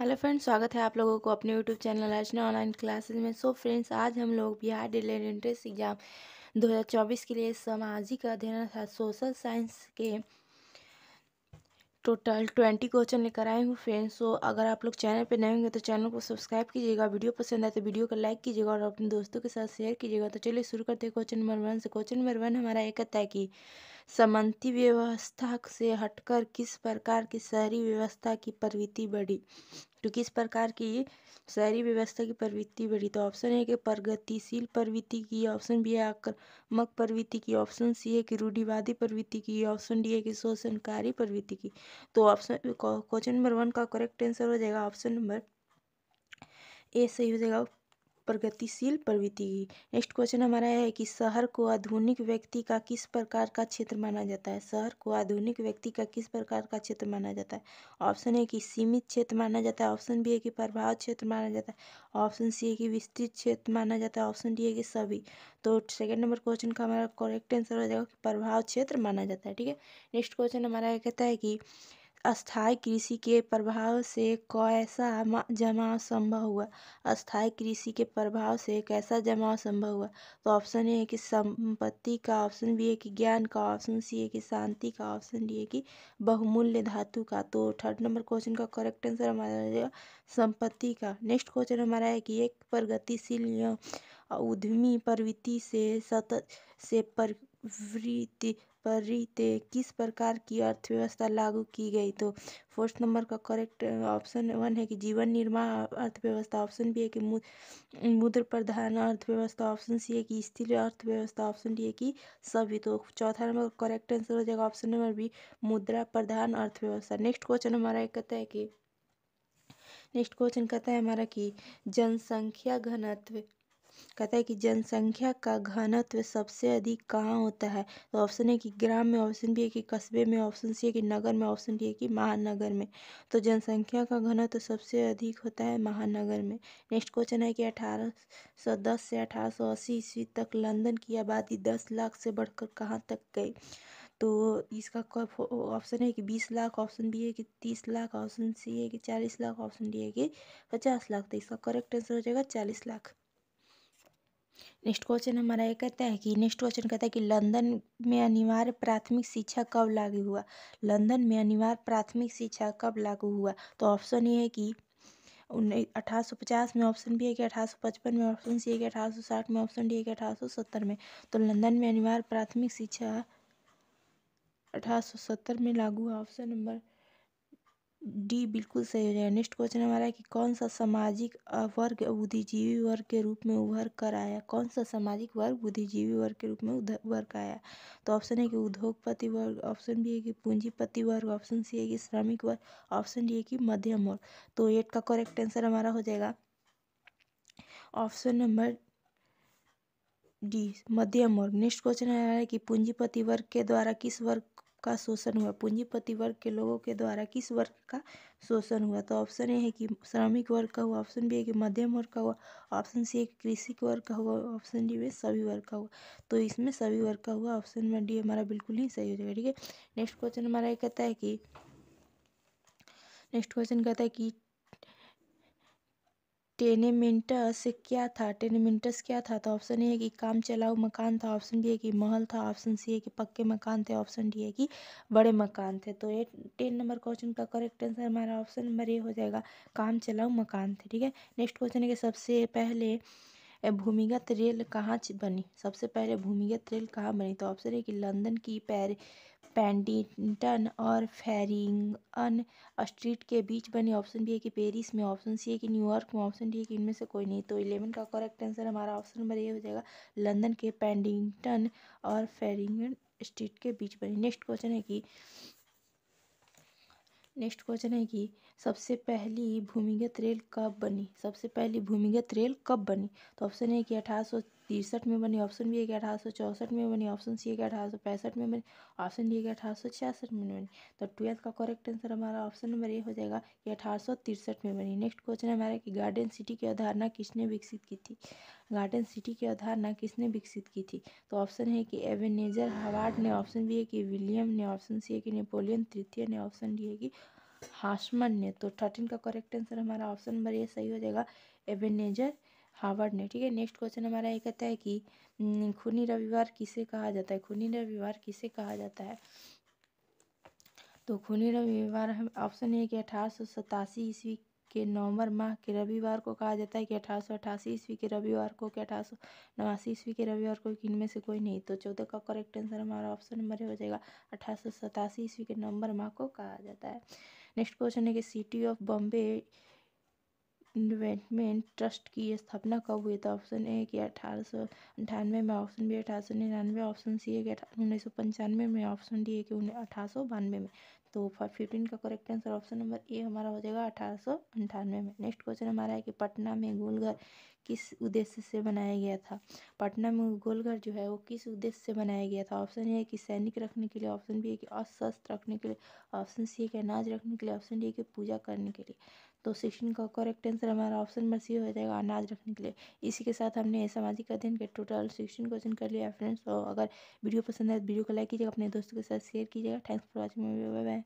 hello friends स्वागत है आप लोगों को अपने YouTube channel Archana online classes में सो so फ्रेंड्स आज हम लोग बिहार डिलेड एंट्रेंस एग्जाम 2024 के लिए सामाजिक अध्ययन अर्थात सोशल साइंस के टोटल ट्वेंटी क्वेश्चन लेकर आए हूँ फ्रेंड्स सो अगर आप लोग चैनल पर नए होंगे तो चैनल को सब्सक्राइब कीजिएगा वीडियो पसंद आए तो वीडियो को लाइक कीजिएगा और अपने दोस्तों के साथ शेयर कीजिएगा तो चलिए शुरू करते हैं क्वेश्चन नंबर वन से क्वेश्चन नंबर वन हमारा एकता है कि समंती व्यवस्था से हटकर किस प्रकार की शहरी व्यवस्था की प्रवृत्ति बढ़ी तो किस प्रकार की शहरी व्यवस्था की प्रवृत्ति बढ़ी तो ऑप्शन है कि प्रगतिशील प्रवृत्ति की ऑप्शन बी है आक्रमक प्रवृत्ति की ऑप्शन सी है कि रूढ़िवादी प्रवृत्ति की ऑप्शन डी है कि शोषणकारी प्रवृत्ति की तो ऑप्शन क्वेश्चन नंबर वन का करेक्ट आंसर हो जाएगा ऑप्शन नंबर ए सही हो जाएगा प्रगतिशील प्रवृत्ति नेक्स्ट क्वेश्चन हमारा है कि शहर को आधुनिक व्यक्ति का किस प्रकार का क्षेत्र माना जाता है शहर को आधुनिक व्यक्ति का किस प्रकार का क्षेत्र माना जाता है ऑप्शन है कि सीमित क्षेत्र माना जाता है ऑप्शन बी है कि प्रभाव क्षेत्र माना जाता है ऑप्शन सी है कि विस्तृत क्षेत्र माना जाता है ऑप्शन डी है कि सभी तो सेकेंड नंबर क्वेश्चन का हमारा करेक्ट आंसर हो जाएगा कि प्रभाव क्षेत्र माना जाता है ठीक है नेक्स्ट क्वेश्चन हमारा कहता है कि स्थायी कृषि के प्रभाव से कैसा जमाव संभव हुआ अस्थायी कृषि के प्रभाव से कैसा जमाव संभव हुआ तो ऑप्शन ए है कि संपत्ति का ऑप्शन बी है कि ज्ञान का ऑप्शन सी है कि शांति का ऑप्शन डी है कि बहुमूल्य धातु का तो थर्ड नंबर क्वेश्चन का करेक्ट आंसर हमारा रहेगा संपत्ति का नेक्स्ट क्वेश्चन हमारा है कि एक प्रगतिशील उद्यमी प्रवृत्ति से सतत से पर वृत्ति परिधेय किस प्रकार की अर्थव्यवस्था लागू की गई तो फर्स्ट नंबर का करेक्ट ऑप्शन वन है कि जीवन निर्माण अर्थव्यवस्था ऑप्शन बी है कि मुद्र प्रधान अर्थव्यवस्था ऑप्शन सी है कि स्थिर अर्थव्यवस्था ऑप्शन डी है कि सभी तो चौथा नंबर का करेक्ट आंसर हो जाएगा ऑप्शन नंबर बी मुद्रा प्रधान अर्थव्यवस्था नेक्स्ट क्वेश्चन हमारा एक कहता है कि नेक्स्ट क्वेश्चन कहता है हमारा कि जनसंख्या घनत्व कहता है कि जनसंख्या का घनत्व सबसे अधिक कहाँ होता है तो ऑप्शन है कि ग्राम में ऑप्शन बी है कि कस्बे में ऑप्शन सी है कि नगर में ऑप्शन डी है कि महानगर में तो जनसंख्या का घनत्व सबसे अधिक होता है महानगर में नेक्स्ट क्वेश्चन है कि अठारह सौ दस से अठारह सौ अस्सी ईस्वी तक लंदन की आबादी दस लाख से बढ़कर कहाँ तक गई तो इसका ऑप्शन है कि बीस लाख ऑप्शन बी है कि तीस लाख ऑप्शन सी है कि चालीस लाख ऑप्शन डी है कि पचास लाख तो इसका करेक्ट आंसर हो जाएगा चालीस लाख नेक्स्ट क्वेश्चन हमारा ये कहता है कि नेक्स्ट क्वेश्चन कहता है कि लंदन में अनिवार्य प्राथमिक शिक्षा कब लागू हुआ लंदन में अनिवार्य प्राथमिक शिक्षा कब लागू हुआ तो ऑप्शन ये है कि अठारह सौ पचास में ऑप्शन भी है कि अठारह सौ पचपन में ऑप्शन सी है कि अठारह सौ साठ में ऑप्शन डी है कि अठारह सौ सत्तर में तो लंदन में अनिवार्य प्राथमिक शिक्षा अठारह सौ सत्तर में लागू हुआ ऑप्शन नंबर डी बिल्कुल सही हो जाएगा नेक्स्ट क्वेश्चन हमारा है कि कौन सा सामाजिक वर्ग बुद्धिजीवी वर्ग के रूप में उभर कर आया कौन सा सामाजिक वर्ग बुद्धिजीवी वर्ग के रूप में उभर कर आया तो ऑप्शन है कि उद्योगपति वर्ग ऑप्शन बी है कि पूंजीपति वर्ग ऑप्शन सी है कि श्रमिक वर्ग ऑप्शन डी है कि मध्यम वर्ग तो एट का करेक्ट आंसर हमारा हो जाएगा ऑप्शन नंबर डी मध्यम वर्ग नेक्स्ट क्वेश्चन हमारा है कि पूंजीपति वर्ग के द्वारा किस वर्ग का शोषण हुआ पूंजीपति वर्ग के लोगों के द्वारा किस वर्ग का शोषण हुआ तो ऑप्शन ए है कि श्रमिक वर्ग का हुआ ऑप्शन बी है कि मध्यम वर्ग का हुआ ऑप्शन सी है कृषि वर्ग का हुआ ऑप्शन डी में सभी वर्ग का हुआ तो इसमें सभी वर्ग का हुआ ऑप्शन में डी हमारा बिल्कुल ही सही हो जाएगा ठीक है नेक्स्ट क्वेश्चन हमारा ये कहता है कि नेक्स्ट क्वेश्चन कहता है कि टेनेमेंटस क्या था टेनेमेंटस क्या था तो ऑप्शन ए है कि काम चलाऊ मकान था ऑप्शन बी है कि महल था ऑप्शन सी है कि पक्के मकान थे ऑप्शन डी है कि बड़े मकान थे तो ये टेन नंबर क्वेश्चन का करेक्ट आंसर हमारा ऑप्शन नंबर ए हो जाएगा काम चलाऊ मकान थे ठीक है नेक्स्ट क्वेश्चन है कि सबसे पहले भूमिगत रेल कहाँ बनी सबसे पहले भूमिगत रेल कहाँ बनी तो ऑप्शन है कि लंदन की पैर पेंडिंगटन और फेरिंगन स्ट्रीट के बीच बनी ऑप्शन बी है कि पेरिस में ऑप्शन सी है कि न्यूयॉर्क में ऑप्शन डी है कि इनमें से कोई नहीं तो इलेवन का करेक्ट आंसर हमारा ऑप्शन नंबर ये हो जाएगा लंदन के पेंडिंगटन और फेरिंगन स्ट्रीट के बीच बनी नेक्स्ट क्वेश्चन है कि नेक्स्ट क्वेश्चन है कि सबसे पहली भूमिगत रेल कब बनी सबसे पहली भूमिगत रेल कब बनी तो ऑप्शन है कि अठारह तिरसठ में बनी ऑप्शन बी है कि अठारह सौ चौंसठ में बनी ऑप्शन सी है अठारह सौ पैंसठ में बनी ऑप्शन डी है अठारह सौ छियासठ में बनी तो ट्वेल्थ का करेक्ट आंसर हमारा ऑप्शन नंबर ए हो जाएगा कि अठारह सौ तिरसठ में बनी नेक्स्ट क्वेश्चन हमारा कि गार्डन सिटी की अवधारणा किसने विकसित की थी गार्डन सिटी की अवधारणा किसने विकसित की थी तो ऑप्शन है कि एवेनेजर हवार्ड ने ऑप्शन बी है कि विलियम ने ऑप्शन सी है कि नेपोलियन तृतीय ने ऑप्शन डी है कि हाशमन ने तो थर्टीन का करेक्ट आंसर हमारा ऑप्शन नंबर ए सही हो जाएगा एवेनेजर हावर्ड ने ठीक है नेक्स्ट क्वेश्चन हमारा ये कहता है कि खूनी रविवार किसे कहा जाता है खूनी रविवार किसे कहा जाता है तो खूनी रविवार हम ऑप्शन ए कि अठारह सौ सतासी ईस्वी के नवंबर माह के रविवार को कहा जाता है कि अठारह सौ अठासी ईस्वी के रविवार को कि अठारह सौ नवासी ईस्वी के रविवार को इनमें से कोई नहीं तो चौदह का करेक्ट आंसर हमारा ऑप्शन नंबर हो जाएगा अठारह सौ सतासी ईस्वी के नवंबर माह को कहा जाता है नेक्स्ट क्वेश्चन है कि City of Bombay Investment Trust की स्थापना कब हुई था ऑप्शन ए कि अठारह सौ अंठानवे में ऑप्शन बी अठारह सौ निन्यानवे ऑप्शन सी है कि उन्नीस सौ पंचानवे में ऑप्शन डी है कि उन्नीस अठारह सौ बानवे में तो फिफ्टीन का correct answer option number A हमारा हो जाएगा अठारह सौ अंठानवे में नेक्स्ट क्वेश्चन हमारा है कि पटना में गोलघर किस उद्देश्य से बनाया गया था पटना में गोलघर जो है वो किस उद्देश्य से बनाया गया था ऑप्शन ए है कि सैनिक रखने के लिए ऑप्शन बी है कि अस्त्र रखने के लिए ऑप्शन सी है कि अनाज रखने के लिए ऑप्शन डी है कि पूजा करने के लिए तो सिक्सटीन का करेक्ट आंसर हमारा ऑप्शन नंबर सी हो जाएगा अनाज रखने के लिए इसी के साथ हमने सामाजिक अध्ययन के टोटल सिक्सटीन क्वेश्चन कर लिया फ्रेंड्स तो अगर वीडियो पसंद है तो वीडियो को लाइक कीजिएगा अपने दोस्तों के साथ शेयर कीजिएगा thanks for watching bye bye